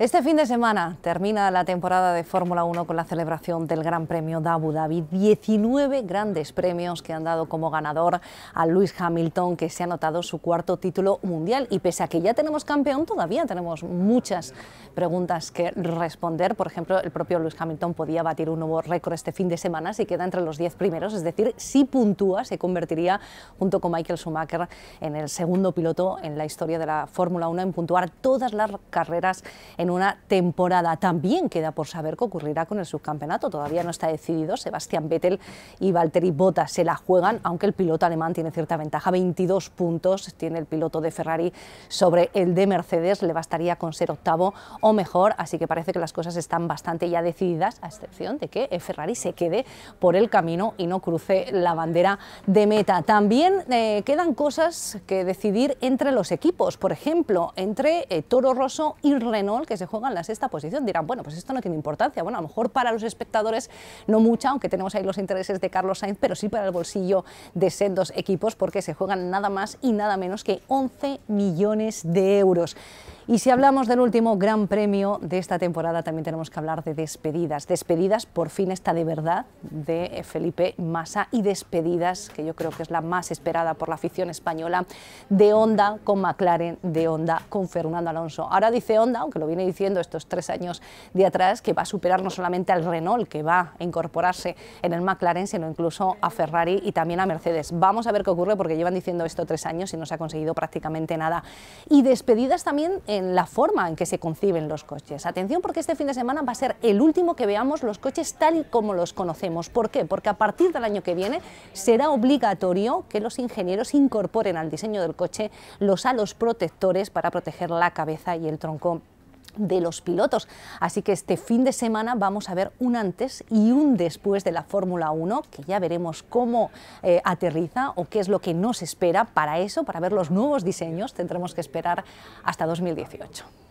Este fin de semana termina la temporada de Fórmula 1 con la celebración del Gran Premio de Abu Dhabi. 19 grandes premios que han dado como ganador a Lewis Hamilton, que se ha anotado su cuarto título mundial. Y pese a que ya tenemos campeón, todavía tenemos muchas preguntas que responder. Por ejemplo, el propio Lewis Hamilton podía batir un nuevo récord este fin de semana si queda entre los 10 primeros. Es decir, si puntúa, se convertiría junto con Michael Schumacher en el segundo piloto en la historia de la Fórmula 1 en puntuar todas las carreras en una temporada. También queda por saber qué ocurrirá con el subcampeonato. Todavía no está decidido. Sebastián Vettel y Valtteri Bottas se la juegan, aunque el piloto alemán tiene cierta ventaja. 22 puntos tiene el piloto de Ferrari sobre el de Mercedes. Le bastaría con ser octavo o mejor. Así que parece que las cosas están bastante ya decididas, a excepción de que Ferrari se quede por el camino y no cruce la bandera de meta. También eh, quedan cosas que decidir entre los equipos. Por ejemplo, entre eh, Toro Rosso y Renault, que se juegan la sexta posición. Dirán, bueno, pues esto no tiene importancia. Bueno, a lo mejor para los espectadores no mucha, aunque tenemos ahí los intereses de Carlos Sainz, pero sí para el bolsillo de Sendos equipos porque se juegan nada más y nada menos que 11 millones de euros. Y si hablamos del último gran premio de esta temporada, también tenemos que hablar de despedidas. Despedidas, por fin está de verdad, de Felipe Massa y despedidas, que yo creo que es la más esperada por la afición española, de Honda con McLaren, de Honda con Fernando Alonso. Ahora dice Honda, aunque lo viene diciendo estos tres años de atrás, que va a superar no solamente al Renault, que va a incorporarse en el McLaren, sino incluso a Ferrari y también a Mercedes. Vamos a ver qué ocurre porque llevan diciendo esto tres años y no se ha conseguido prácticamente nada. Y despedidas también... Eh, en la forma en que se conciben los coches. Atención porque este fin de semana va a ser el último que veamos los coches tal y como los conocemos. ¿Por qué? Porque a partir del año que viene será obligatorio que los ingenieros incorporen al diseño del coche los halos protectores para proteger la cabeza y el tronco de los pilotos. Así que este fin de semana vamos a ver un antes y un después de la Fórmula 1, que ya veremos cómo eh, aterriza o qué es lo que nos espera. Para eso, para ver los nuevos diseños, tendremos que esperar hasta 2018.